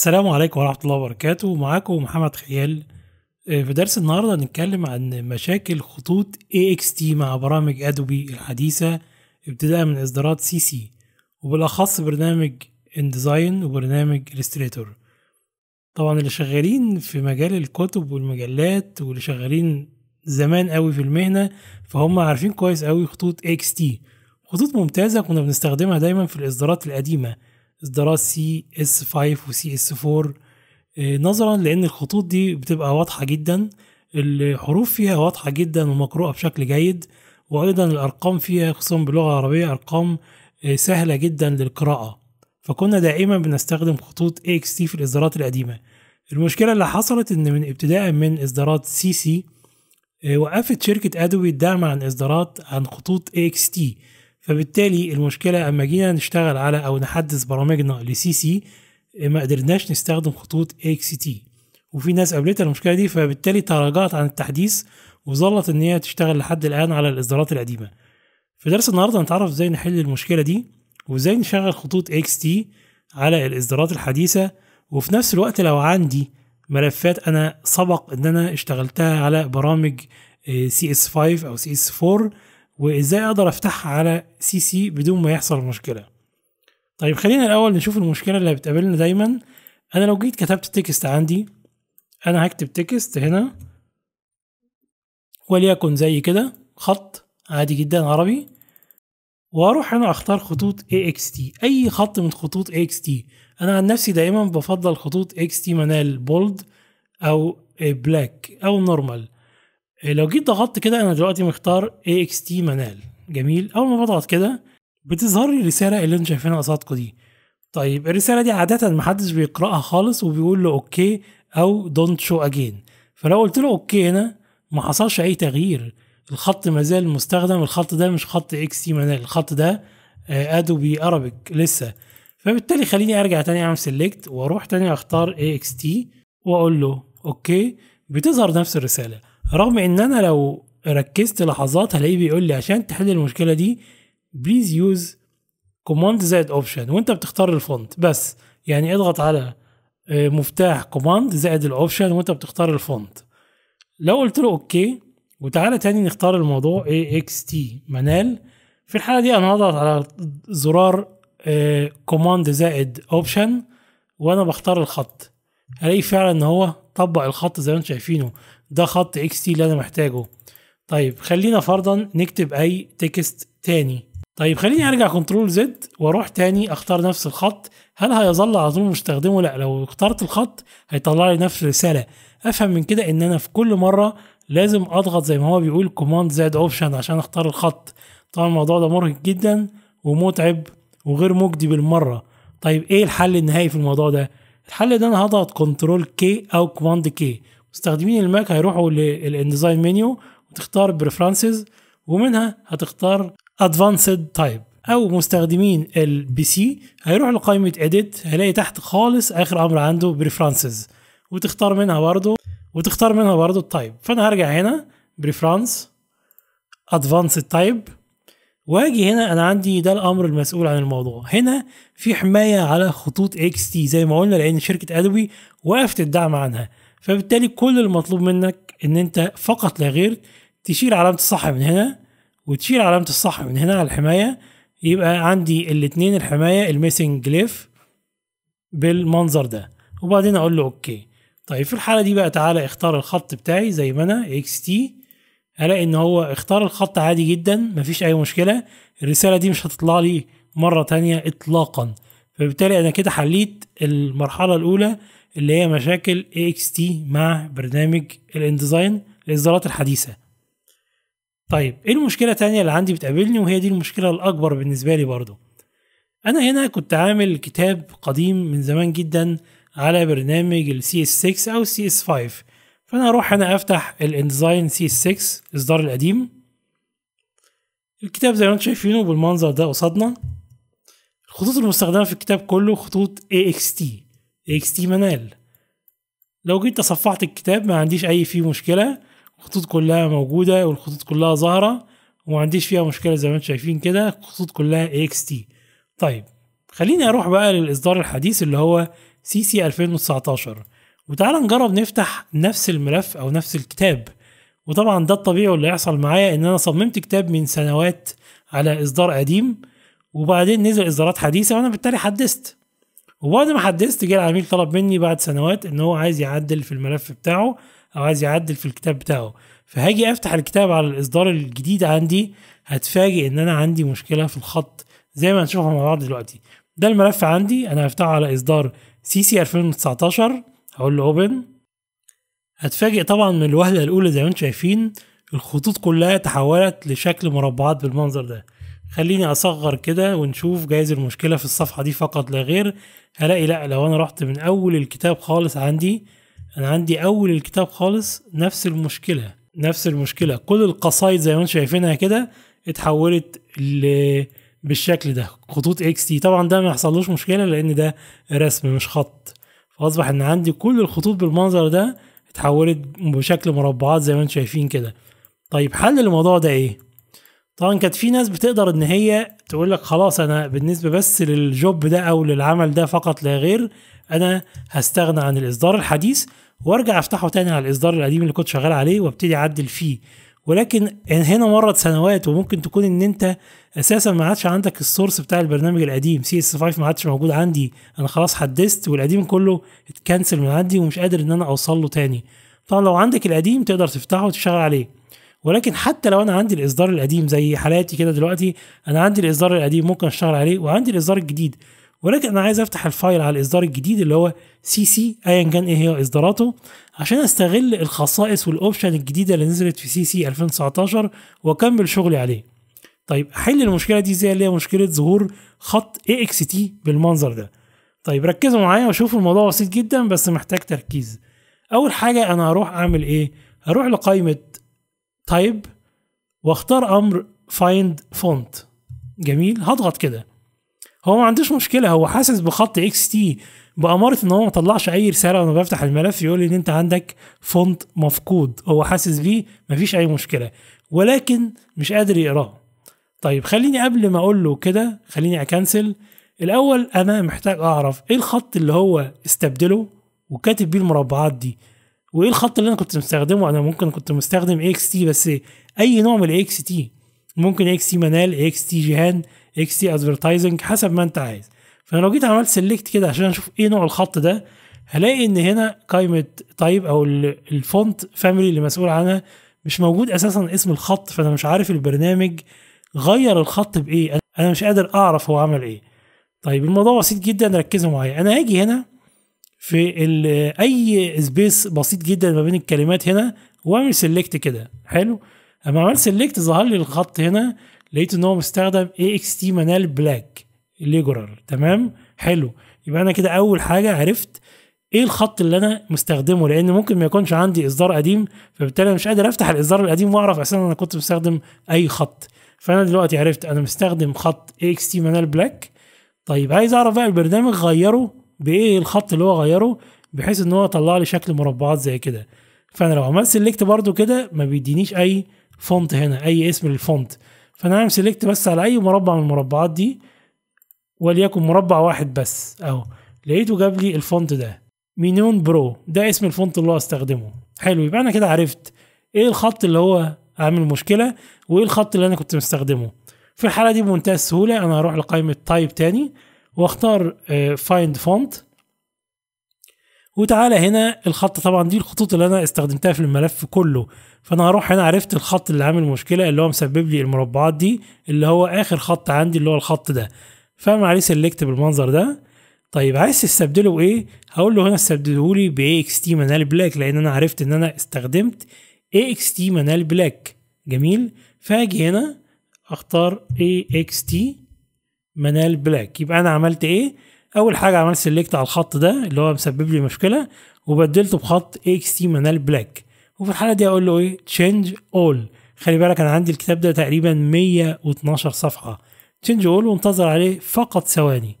السلام عليكم ورحمة الله وبركاته معاكم محمد خيال آه، في درس النهاردة هنتكلم عن مشاكل خطوط AXT مع برامج أدوبي الحديثة ابتداء من إصدارات سي سي وبالأخص برنامج إنديزاين وبرنامج Illustrator طبعا اللي شغالين في مجال الكتب والمجلات واللي شغالين زمان قوي في المهنة فهم عارفين كويس قوي خطوط AXT خطوط ممتازة كنا بنستخدمها دايما في الإصدارات القديمة اصدارات سي اس 5 وسي اس 4 نظرا لان الخطوط دي بتبقى واضحه جدا الحروف فيها واضحه جدا ومقروءه بشكل جيد وايضا الارقام فيها خصوصا باللغه العربيه ارقام آه، سهله جدا للقراءه فكنا دائما بنستخدم خطوط AXT في الاصدارات القديمه المشكله اللي حصلت ان من ابتداء من اصدارات سي سي آه، وقفت شركه ادوي الدعم عن اصدارات عن خطوط AXT فبالتالي المشكله اما جينا نشتغل على او نحدث برامجنا لسي سي ما قدرناش نستخدم خطوط اكس تي وفي ناس قابلتها المشكله دي فبالتالي تراجعت عن التحديث وظلت ان هي تشتغل لحد الان على الاصدارات القديمه في درس النهارده هنتعرف ازاي نحل المشكله دي وازاي نشغل خطوط اكس تي على الاصدارات الحديثه وفي نفس الوقت لو عندي ملفات انا سبق ان انا اشتغلتها على برامج آه، cs 5 او cs 4 وازاي اقدر افتحها على سي سي بدون ما يحصل مشكله طيب خلينا الاول نشوف المشكله اللي بتقابلنا دايما انا لو جيت كتبت تكست عندي انا هكتب تكست هنا وليكن زي كده خط عادي جدا عربي واروح هنا اختار خطوط AXT اي خط من خطوط AXT انا عن نفسي دايما بفضل خطوط AXT منال بولد او بلاك او نورمال إيه، لو جيت ضغطت كده انا دلوقتي مختار AXT منال جميل اول ما بضغط كده بتظهر لي الرساله اللي انتم شايفينها قصادكم دي طيب الرساله دي عاده محدش بيقراها خالص وبيقول له اوكي او دونت شو اجين فلو قلت له اوكي هنا ما حصلش اي تغيير الخط مازال مستخدم الخط ده مش خط اكس تي منال الخط ده ادوبي آه، ارابيك لسه فبالتالي خليني ارجع تاني اعمل سيلكت واروح تاني اختار اي اكس تي واقول له اوكي بتظهر نفس الرساله رغم ان انا لو ركزت لحظات هلاقيه بيقول لي عشان تحل المشكله دي بليز يوز كوماند زائد اوبشن وانت بتختار الفونت بس يعني اضغط على آه، مفتاح كوماند زائد الاوبشن وانت بتختار الفونت لو قلت له اوكي وتعالى تاني نختار الموضوع اي اكس تي منال في الحاله دي انا هضغط على زرار كوماند زائد اوبشن وانا بختار الخط هلاقي فعلا ان هو طبق الخط زي ما انتم شايفينه ده خط اكس تي اللي انا محتاجه طيب خلينا فرضا نكتب اي تكست تاني طيب خليني ارجع كنترول زد واروح تاني اختار نفس الخط هل هيظل على طول مستخدمه لا لو اخترت الخط هيطلع لي نفس الرساله افهم من كده ان انا في كل مره لازم اضغط زي ما هو بيقول كوماند زد اوبشن عشان اختار الخط طبعا الموضوع ده مرهق جدا ومتعب وغير مجدي بالمره طيب ايه الحل النهائي في الموضوع ده الحل ده انا هضغط كنترول كي او كوماند كي مستخدمين الماك هيروحوا للانديزاين منيو وتختار بريفرنسز ومنها هتختار ادفانسد تايب او مستخدمين البي سي هيروح لقائمه اديت هيلاقي تحت خالص اخر امر عنده بريفرنسز وتختار منها برضه وتختار منها برضه التايب فانا هرجع هنا بريفرنس ادفانسد تايب واجي هنا انا عندي ده الامر المسؤول عن الموضوع هنا في حمايه على خطوط اكس تي زي ما قلنا لان شركه ادوبي وقفت الدعم عنها فبالتالي كل المطلوب منك ان انت فقط لا غير تشيل علامه الصح من هنا وتشيل علامه الصح من هنا على الحمايه يبقى عندي الاتنين الحمايه الميسنج جليف بالمنظر ده وبعدين اقول له اوكي طيب في الحاله دي بقى تعالى اختار الخط بتاعي زي ما انا اكس تي الاقي ان هو اختار الخط عادي جدا مفيش اي مشكله الرساله دي مش هتطلع لي مره تانية اطلاقا فبالتالي انا كده حليت المرحله الاولى اللي هي مشاكل اي اكس تي مع برنامج الانديزاين الاصدارات الحديثه طيب ايه المشكله تانية اللي عندي بتقابلني وهي دي المشكله الاكبر بالنسبه لي برضه انا هنا كنت عامل كتاب قديم من زمان جدا على برنامج السي اس 6 او السي اس 5 فانا اروح هنا افتح الانديزاين سي اس 6 الاصدار القديم الكتاب زي ما انتم شايفينه بالمنظر ده قصادنا الخطوط المستخدمة في الكتاب كله خطوط AXT AXT منال لو جيت تصفحت الكتاب ما عنديش أي فيه مشكلة الخطوط كلها موجودة والخطوط كلها ظاهرة وما عنديش فيها مشكلة زي ما انتم شايفين كده الخطوط كلها AXT طيب خليني أروح بقى للإصدار الحديث اللي هو سي سي 2019 وتعالى نجرب نفتح نفس الملف أو نفس الكتاب وطبعا ده الطبيعي واللي هيحصل معايا ان انا صممت كتاب من سنوات على اصدار قديم وبعدين نزل اصدارات حديثه وانا بالتالي حدثت وبعد ما حدثت جه العميل طلب مني بعد سنوات ان هو عايز يعدل في الملف بتاعه او عايز يعدل في الكتاب بتاعه فهاجي افتح الكتاب على الاصدار الجديد عندي هتفاجئ ان انا عندي مشكله في الخط زي ما هنشوفها مع بعض دلوقتي ده الملف عندي انا هفتحه على اصدار سي سي 2019 هقول له اوبن هتفاجئ طبعا من الوهله الاولى زي ما انتم شايفين الخطوط كلها تحولت لشكل مربعات بالمنظر ده خليني اصغر كده ونشوف جايز المشكله في الصفحه دي فقط لا غير هلاقي لا لو انا رحت من اول الكتاب خالص عندي انا عندي اول الكتاب خالص نفس المشكله نفس المشكله كل القصايد زي ما انتم شايفينها كده اتحولت ل بالشكل ده خطوط اكس تي طبعا ده ما يحصلوش مشكله لان ده رسم مش خط فاصبح ان عندي كل الخطوط بالمنظر ده اتحولت بشكل مربعات زي ما انتم شايفين كده طيب حل الموضوع ده ايه طبعا كانت في ناس بتقدر ان هي تقول لك خلاص انا بالنسبه بس للجوب ده او للعمل ده فقط لا غير انا هستغنى عن الاصدار الحديث وارجع افتحه تاني على الاصدار القديم اللي كنت شغال عليه وابتدي اعدل فيه ولكن هنا مرت سنوات وممكن تكون ان انت اساسا ما عادش عندك السورس بتاع البرنامج القديم سي اس 5 ما عادش موجود عندي انا خلاص حدثت والقديم كله اتكنسل من عندي ومش قادر ان انا اوصل له تاني طبعا لو عندك القديم تقدر تفتحه وتشتغل عليه ولكن حتى لو انا عندي الاصدار القديم زي حالاتي كده دلوقتي انا عندي الاصدار القديم ممكن اشتغل عليه وعندي الاصدار الجديد ولكن انا عايز افتح الفايل على الاصدار الجديد اللي هو سي سي ايا كان ايه هي اصداراته عشان استغل الخصائص والاوبشن الجديده اللي نزلت في سي سي 2019 واكمل شغلي عليه طيب احل المشكله دي ازاي اللي هي مشكله ظهور خط اي اكس تي بالمنظر ده طيب ركزوا معايا وشوفوا الموضوع بسيط جدا بس محتاج تركيز اول حاجه انا هروح اعمل ايه هروح لقائمه تايب واختار امر فايند فونت جميل هضغط كده هو ما عندوش مشكله هو حاسس بخط اكس تي باماره ان هو ما طلعش اي رساله وانا بفتح الملف يقول لي ان انت عندك فونت مفقود هو حاسس بيه ما فيش اي مشكله ولكن مش قادر يقراه طيب خليني قبل ما اقول له كده خليني اكنسل الاول انا محتاج اعرف ايه الخط اللي هو استبدله وكاتب بيه المربعات دي وايه الخط اللي انا كنت مستخدمه انا ممكن كنت مستخدم اكس تي بس اي نوع من الاكس تي ممكن اكس تي منال اكس تي جيهان اكس تي ادفرتايزنج حسب ما انت عايز فانا لو جيت عملت سيلكت كده عشان اشوف ايه نوع الخط ده هلاقي ان هنا قائمه تايب او الفونت فاميلي اللي مسؤول عنها مش موجود اساسا اسم الخط فانا مش عارف البرنامج غير الخط بايه انا مش قادر اعرف هو عمل ايه طيب الموضوع بسيط جدا ركزوا معايا انا هاجي هنا في اي سبيس بسيط جدا ما بين الكلمات هنا واعمل سيلكت كده حلو اما عملت سيلكت ظهر لي الخط هنا لقيت ان هو مستخدم اي اكس تي منال بلاك ليجرر تمام حلو يبقى انا كده اول حاجه عرفت ايه الخط اللي انا مستخدمه لان ممكن ما يكونش عندي اصدار قديم فبالتالي انا مش قادر افتح الاصدار القديم واعرف اساسا انا كنت مستخدم اي خط فانا دلوقتي عرفت انا مستخدم خط اي اكس تي منال بلاك طيب عايز اعرف بقى البرنامج غيره بايه الخط اللي هو غيره بحيث ان هو طلع لي شكل مربعات زي كده فانا لو عملت سيلكت برده كده ما بيدينيش اي فونت هنا اي اسم للفونت فانا هعمل سيلكت بس على اي مربع من المربعات دي وليكن مربع واحد بس اهو لقيته جاب لي الفونت ده مينون برو ده اسم الفونت اللي هو استخدمه حلو يبقى انا كده عرفت ايه الخط اللي هو عامل مشكله وايه الخط اللي انا كنت مستخدمه في الحاله دي بمنتهى السهوله انا هروح لقائمه تايب تاني واختار فايند آه، فونت وتعالى هنا الخط طبعا دي الخطوط اللي انا استخدمتها في الملف كله فانا هروح هنا عرفت الخط اللي عامل مشكله اللي هو مسبب لي المربعات دي اللي هو اخر خط عندي اللي هو الخط ده فاهم عليه سيلكت بالمنظر ده طيب عايز تستبدله بايه هقول له هنا استبدله لي باي اكس تي منال بلاك لان انا عرفت ان انا استخدمت اي اكس تي منال بلاك جميل فاجي هنا اختار اي اكس تي منال بلاك يبقى انا عملت ايه اول حاجه عملت سيلكت على الخط ده اللي هو مسبب لي مشكله وبدلته بخط اكس تي منال بلاك وفي الحاله دي اقول له ايه تشينج اول خلي بالك انا عندي الكتاب ده تقريبا 112 صفحه تشينج اول وانتظر عليه فقط ثواني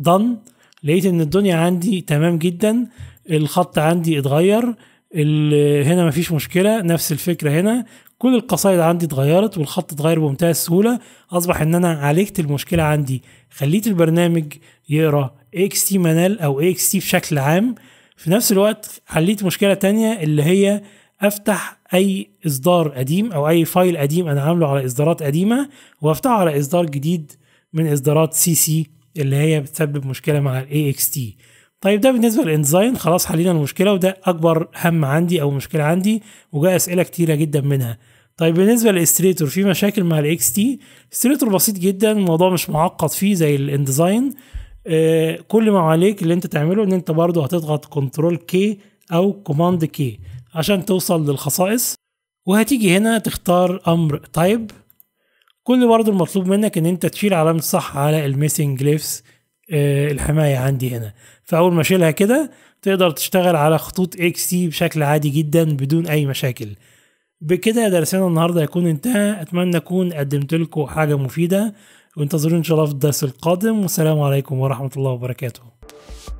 ضن لقيت ان الدنيا عندي تمام جدا الخط عندي اتغير هنا مفيش مشكله نفس الفكره هنا كل القصائد عندي اتغيرت والخط اتغير بمنتهى السهوله اصبح ان انا عالجت المشكله عندي خليت البرنامج يقرا اكس تي منال او اكس تي بشكل عام في نفس الوقت حليت مشكله تانية اللي هي افتح اي اصدار قديم او اي فايل قديم انا عامله على اصدارات قديمه وافتحه على اصدار جديد من اصدارات سي سي اللي هي بتسبب مشكله مع الـ AXT طيب ده بالنسبه للانديزاين خلاص حلينا المشكله وده اكبر هم عندي او مشكله عندي وجاء اسئله كتيره جدا منها طيب بالنسبه للاستريتور في مشاكل مع الاكس تي استريتور بسيط جدا الموضوع مش معقد فيه زي الانديزاين آه كل ما عليك اللي انت تعمله ان انت برضه هتضغط كنترول كي او كوماند كي عشان توصل للخصائص وهتيجي هنا تختار امر تايب كل برضه المطلوب منك ان انت تشيل علامه صح على الميسنج ليفز آه، الحمايه عندي هنا فاول ما اشيلها كده تقدر تشتغل على خطوط اكس تي بشكل عادي جدا بدون اي مشاكل بكده درسنا النهارده يكون انتهى اتمنى اكون قدمت لكم حاجه مفيده وانتظروني ان شاء الله في الدرس القادم والسلام عليكم ورحمه الله وبركاته